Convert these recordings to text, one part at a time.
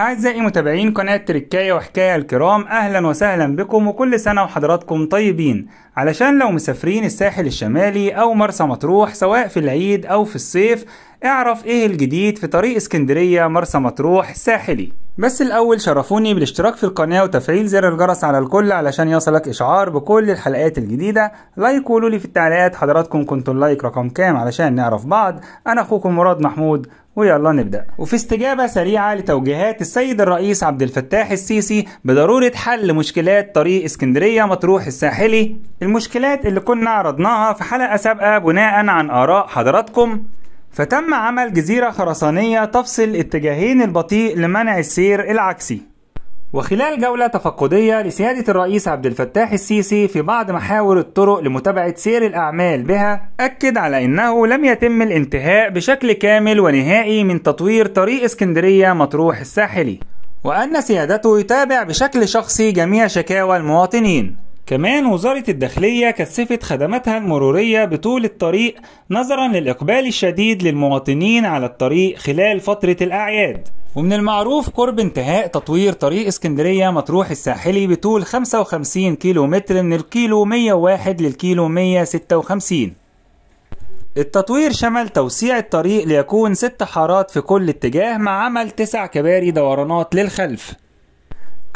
أعزائي متابعين قناة تركاية وحكاية الكرام أهلا وسهلا بكم وكل سنة وحضراتكم طيبين علشان لو مسافرين الساحل الشمالي أو مرسى مطروح سواء في العيد أو في الصيف اعرف ايه الجديد في طريق اسكندرية مرسى مطروح الساحلي بس الأول شرفوني بالاشتراك في القناة وتفعيل زر الجرس على الكل علشان يصلك إشعار بكل الحلقات الجديدة لايك وقولوا لي في التعليقات حضراتكم كنتوا اللايك رقم كام علشان نعرف بعض أنا أخوكم مراد محمود ويلا نبدأ وفي استجابة سريعة لتوجيهات السيد الرئيس عبد الفتاح السيسي بضرورة حل مشكلات طريق اسكندرية مطروح الساحلي المشكلات اللي كنا عرضناها في حلقة سابقة بناء عن آراء حضراتكم فتم عمل جزيرة خرسانية تفصل اتجاهين البطيء لمنع السير العكسي وخلال جولة تفقدية لسيادة الرئيس عبد الفتاح السيسي في بعض محاور الطرق لمتابعة سير الأعمال بها، أكد على أنه لم يتم الانتهاء بشكل كامل ونهائي من تطوير طريق اسكندرية مطروح الساحلي، وأن سيادته يتابع بشكل شخصي جميع شكاوى المواطنين، كمان وزارة الداخلية كثفت خدماتها المرورية بطول الطريق نظرا للإقبال الشديد للمواطنين على الطريق خلال فترة الأعياد ومن المعروف قرب انتهاء تطوير طريق اسكندرية مطروح الساحلي بطول 55 كيلو متر من الكيلو 101 للكيلو 156 التطوير شمل توسيع الطريق ليكون ست حارات في كل اتجاه مع عمل تسع كباري دورانات للخلف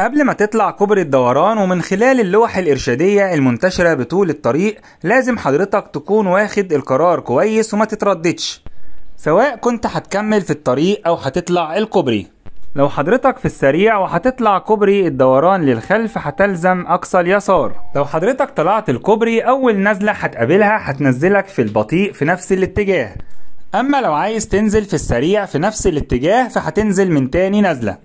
قبل ما تطلع كوبري الدوران ومن خلال اللوح الإرشادية المنتشرة بطول الطريق لازم حضرتك تكون واخد القرار كويس وما تترددش سواء كنت هتكمل في الطريق أو هتطلع الكوبري لو حضرتك في السريع وهتطلع كوبري الدوران للخلف هتلزم أقصى اليسار لو حضرتك طلعت الكوبري أول نزلة هتقابلها هتنزلك في البطيء في نفس الاتجاه أما لو عايز تنزل في السريع في نفس الاتجاه فهتنزل من تاني نزلة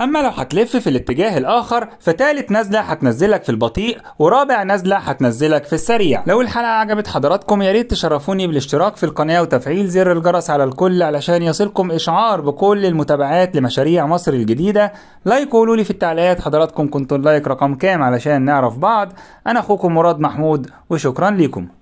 اما لو هتلف في الاتجاه الاخر فتالت نزله هتنزلك في البطيء ورابع نزله هتنزلك في السريع لو الحلقه عجبت حضراتكم يا ريت تشرفوني بالاشتراك في القناه وتفعيل زر الجرس على الكل علشان يصلكم اشعار بكل المتابعات لمشاريع مصر الجديده لايك وقولوا لي في التعليقات حضراتكم كنتوا اللايك رقم كام علشان نعرف بعض انا اخوكم مراد محمود وشكرا لكم